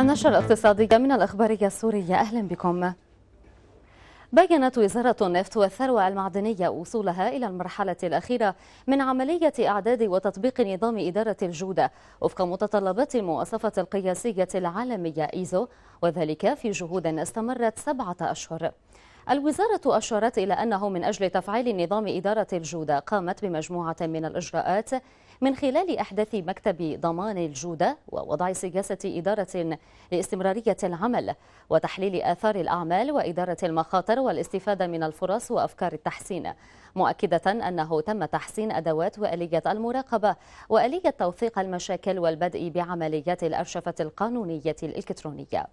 النشرة الاقتصادية من الأخبارية السورية أهلا بكم بيّنت وزارة النفط والثروة المعدنية وصولها إلى المرحلة الأخيرة من عملية إعداد وتطبيق نظام إدارة الجودة وفق متطلبات المواصفة القياسية العالمية إيزو وذلك في جهود استمرت سبعة أشهر الوزارة أشارت إلى أنه من أجل تفعيل نظام إدارة الجودة قامت بمجموعة من الإجراءات من خلال إحداث مكتب ضمان الجودة ووضع سياسة إدارة لاستمرارية العمل وتحليل آثار الأعمال وإدارة المخاطر والاستفادة من الفرص وأفكار التحسين مؤكدة أنه تم تحسين أدوات وآلية المراقبة وآلية توثيق المشاكل والبدء بعمليات الأرشفة القانونية الإلكترونية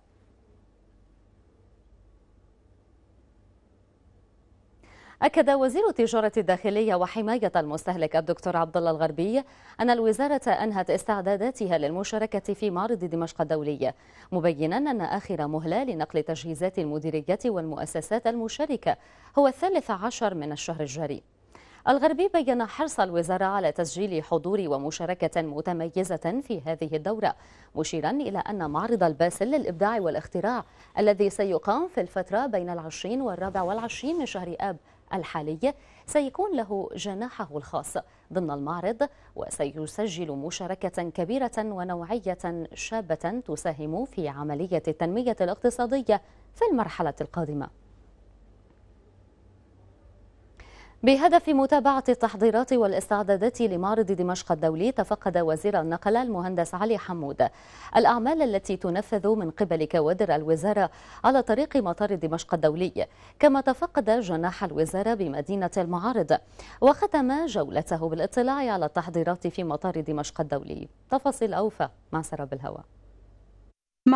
أكد وزير التجارة الداخلية وحماية المستهلك الدكتور عبد الله الغربي أن الوزارة أنهت استعداداتها للمشاركة في معرض دمشق الدولي مبينا أن آخر مهلة لنقل تجهيزات المديرية والمؤسسات المشاركة هو الثالث عشر من الشهر الجاري الغربي بين حرص الوزارة على تسجيل حضور ومشاركة متميزة في هذه الدورة مشيرا إلى أن معرض الباسل للإبداع والاختراع الذي سيقام في الفترة بين العشرين والرابع والعشرين من شهر آب الحالي سيكون له جناحه الخاص ضمن المعرض وسيسجل مشاركة كبيرة ونوعية شابة تساهم في عملية التنمية الاقتصادية في المرحلة القادمة بهدف متابعة التحضيرات والاستعدادات لمعرض دمشق الدولي تفقد وزير النقل المهندس علي حمود الأعمال التي تنفذ من قبل كوادر الوزارة على طريق مطار دمشق الدولي كما تفقد جناح الوزارة بمدينة المعارض وختم جولته بالاطلاع على التحضيرات في مطار دمشق الدولي تفاصيل أوفى مع سراب الهواء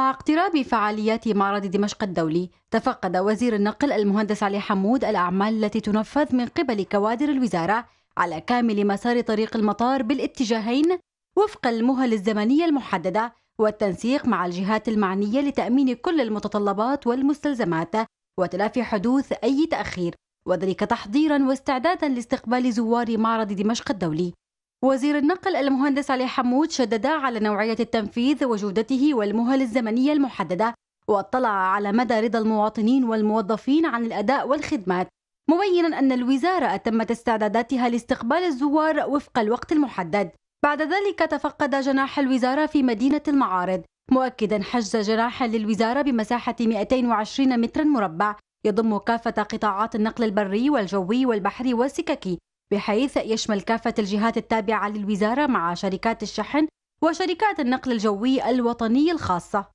مع اقتراب فعاليات معرض دمشق الدولي تفقد وزير النقل المهندس علي حمود الأعمال التي تنفذ من قبل كوادر الوزارة على كامل مسار طريق المطار بالاتجاهين وفق المهل الزمنية المحددة والتنسيق مع الجهات المعنية لتأمين كل المتطلبات والمستلزمات وتلافي حدوث أي تأخير وذلك تحضيرا واستعدادا لاستقبال زوار معرض دمشق الدولي وزير النقل المهندس علي حمود شدد على نوعية التنفيذ وجودته والمهل الزمنية المحددة واطلع على مدى رضا المواطنين والموظفين عن الأداء والخدمات مبينا أن الوزارة أتمت استعداداتها لاستقبال الزوار وفق الوقت المحدد بعد ذلك تفقد جناح الوزارة في مدينة المعارض مؤكدا حجز جناح للوزارة بمساحة 220 مترا مربع يضم كافة قطاعات النقل البري والجوي والبحري والسككي بحيث يشمل كافة الجهات التابعة للوزارة مع شركات الشحن وشركات النقل الجوي الوطني الخاصة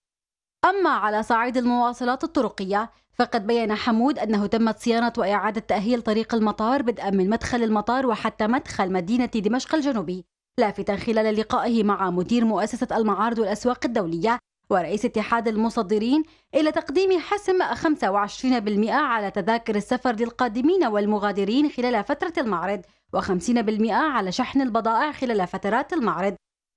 أما على صعيد المواصلات الطرقية فقد بين حمود أنه تمت صيانة وإعادة تأهيل طريق المطار بدءا من مدخل المطار وحتى مدخل مدينة دمشق الجنوبي لافتا خلال لقائه مع مدير مؤسسة المعارض والأسواق الدولية ورئيس اتحاد المصدرين إلى تقديم حسم 25% على تذاكر السفر للقادمين والمغادرين خلال فترة المعرض و50% على شحن البضائع خلال فترات المعرض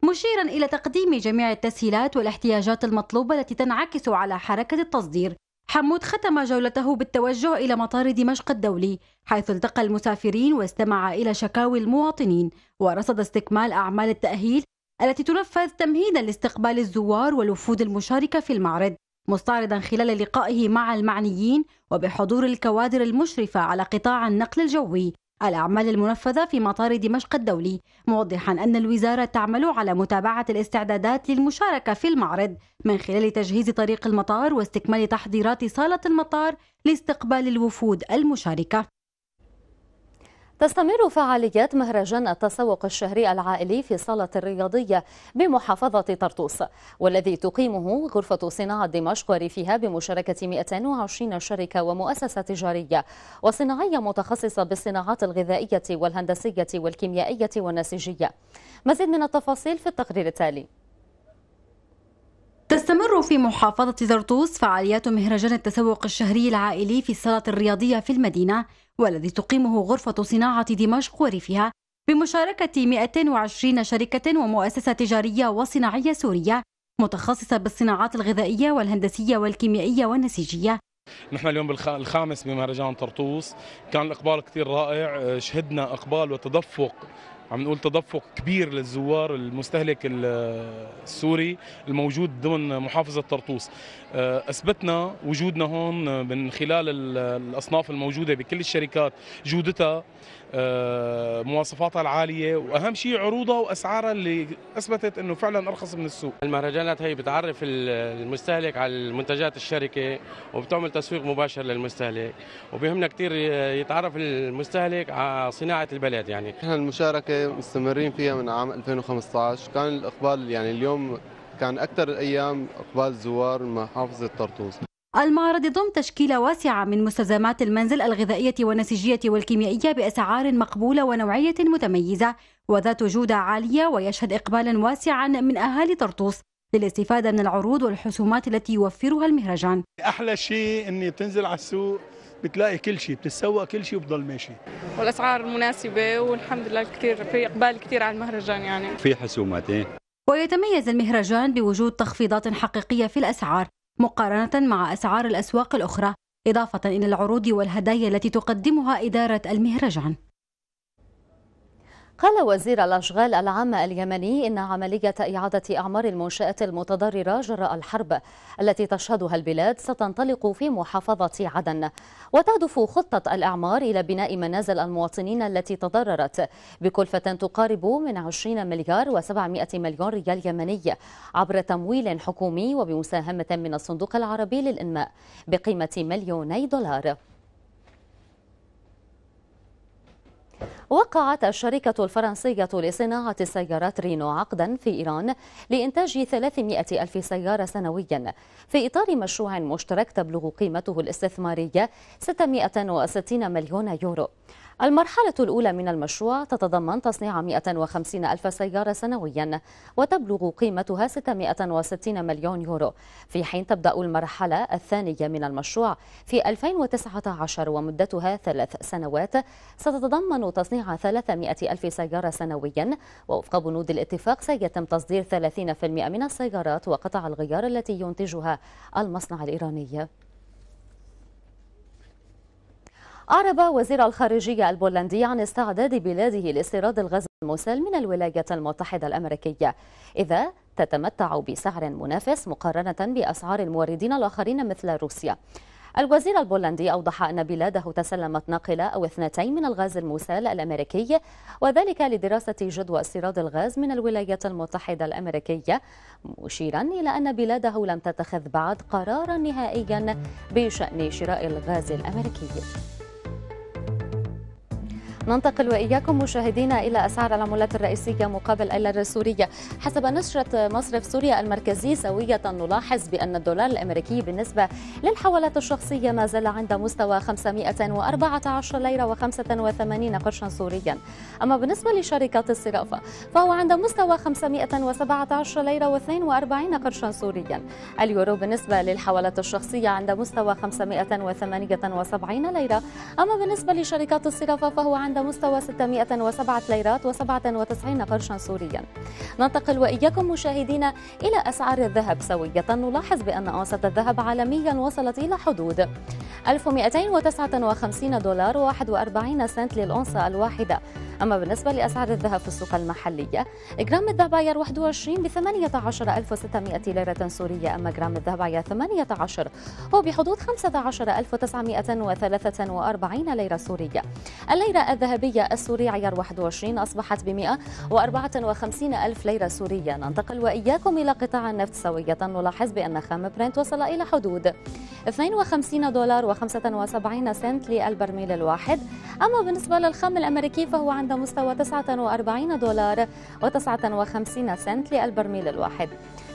مشيرا إلى تقديم جميع التسهيلات والاحتياجات المطلوبة التي تنعكس على حركة التصدير حمود ختم جولته بالتوجه إلى مطار دمشق الدولي حيث التقى المسافرين واستمع إلى شكاوي المواطنين ورصد استكمال أعمال التأهيل التي تنفذ تمهيدا لاستقبال الزوار والوفود المشاركة في المعرض مستعرضا خلال لقائه مع المعنيين وبحضور الكوادر المشرفة على قطاع النقل الجوي الأعمال المنفذة في مطار دمشق الدولي موضحا أن الوزارة تعمل على متابعة الاستعدادات للمشاركة في المعرض من خلال تجهيز طريق المطار واستكمال تحضيرات صالة المطار لاستقبال الوفود المشاركة تستمر فعاليات مهرجان التسوق الشهري العائلي في صالة الرياضية بمحافظة طرطوس والذي تقيمه غرفة صناعة دمشق وريفها بمشاركة 220 شركة ومؤسسة تجارية وصناعية متخصصة بالصناعات الغذائية والهندسية والكيميائية والنسيجية مزيد من التفاصيل في التقرير التالي تستمر في محافظة طرطوس فعاليات مهرجان التسوق الشهري العائلي في الصالة الرياضية في المدينة والذي تقيمه غرفة صناعة دمشق وريفها بمشاركة 220 شركة ومؤسسة تجارية وصناعية سورية متخصصة بالصناعات الغذائية والهندسية والكيميائية والنسيجية نحن اليوم بالخامس بمهرجان طرطوس كان الإقبال كثير رائع آه، شهدنا إقبال وتدفق عم نقول تدفق كبير للزوار المستهلك السوري الموجود ضمن محافظة طرطوس آه، أثبتنا وجودنا هون من خلال الأصناف الموجودة بكل الشركات جودتها آه، مواصفاتها العالية وأهم شيء عروضها وأسعارها اللي أثبتت أنه فعلا أرخص من السوق المهرجانات هي بتعرف المستهلك على منتجات الشركة وبتعمل تسويق مباشر للمستهلك وبيهمنا كثير يتعرف المستهلك على صناعة البلد يعني المشاركة مستمرين فيها من عام 2015 كان الاقبال يعني اليوم كان اكثر الايام اقبال زوار محافظه طرطوس المعرض يضم تشكيلة واسعة من مستلزمات المنزل الغذائية والنسيجية والكيميائية بأسعار مقبولة ونوعية متميزة وذات جودة عالية ويشهد إقبالا واسعا من أهالي طرطوس للاستفادة من العروض والحسومات التي يوفرها المهرجان أحلى شيء أني تنزل على السوق بتلاقي كل شيء بتتسوق كل شيء وبضل ماشي والاسعار مناسبه والحمد لله كثير في اقبال كثير على المهرجان يعني في حسومات ايه ويتميز المهرجان بوجود تخفيضات حقيقيه في الاسعار مقارنه مع اسعار الاسواق الاخرى اضافه الى العروض والهدايا التي تقدمها اداره المهرجان قال وزير الأشغال العامة اليمني إن عملية إعادة أعمار المنشآت المتضررة جراء الحرب التي تشهدها البلاد ستنطلق في محافظة عدن وتهدف خطة الأعمار إلى بناء منازل المواطنين التي تضررت بكلفة تقارب من 20 مليار و700 مليون ريال يمني عبر تمويل حكومي وبمساهمة من الصندوق العربي للإنماء بقيمة مليوني دولار وقعت الشركة الفرنسية لصناعة السيارات رينو عقدا في إيران لإنتاج 300 ألف سيارة سنويا في إطار مشروع مشترك تبلغ قيمته الاستثمارية 660 مليون يورو المرحلة الأولى من المشروع تتضمن تصنيع 150 ألف سيارة سنويا وتبلغ قيمتها 660 مليون يورو في حين تبدأ المرحلة الثانية من المشروع في 2019 ومدتها ثلاث سنوات ستتضمن تصنيع 300 ألف سيارة سنويا ووفق بنود الاتفاق سيتم تصدير 30% من السيارات وقطع الغيار التي ينتجها المصنع الإيراني أعرب وزير الخارجية البولندي عن استعداد بلاده لاستيراد الغاز المسال من الولايات المتحدة الأمريكية إذا تتمتع بسعر منافس مقارنة بأسعار الموردين الآخرين مثل روسيا الوزير البولندي أوضح أن بلاده تسلمت ناقلة أو اثنتين من الغاز المسال الأمريكي وذلك لدراسة جدوى استيراد الغاز من الولايات المتحدة الأمريكية مشيرا إلى أن بلاده لم تتخذ بعد قرارا نهائيا بشأن شراء الغاز الأمريكي ننتقل وإياكم مشاهدينا إلى أسعار العملات الرئيسية مقابل الليرة السورية حسب نشرة مصرف سوريا المركزي سوية نلاحظ بأن الدولار الأمريكي بالنسبة للحوالات الشخصية ما زال عند مستوى 514 ليرة و85 قرشا سوريا أما بالنسبة لشركات الصرافة فهو عند مستوى 517 ليرة و42 قرشا سوريا اليورو بالنسبة للحوالات الشخصية عند مستوى 578 ليرة أما بالنسبة لشركات الصرافة فهو عند مستوى 607 ليرات و97 قرشا سوريا ننتقل وإياكم مشاهدينا إلى أسعار الذهب سوية نلاحظ بأن أوسط الذهب عالميا وصلت إلى حدود 1259 دولار و41 سنت للأونصة الواحدة أما بالنسبة لأسعار الذهب في السوق المحلية جرام الذهب عيار 21 ب 18600 ليرة سورية أما جرام الذهب عيار 18 هو بحدود 15943 ليرة سورية الليرة الذهبية السورية عيار 21 أصبحت ب 154 ألف ليرة سورية ننتقل وإياكم إلى قطاع النفط سوية نلاحظ بأن خام برنت وصل إلى حدود 52 دولار و75 سنت للبرميل الواحد أما بالنسبة للخام الأمريكي فهو عند مستوى 49 دولار و59 سنت للبرميل الواحد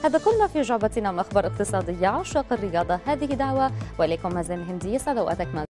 هذا كل ما في جعبتنا من أخبار اقتصادية عشاق الرياضة هذه دعوة وإليكم مازن هندي سعد صدواتك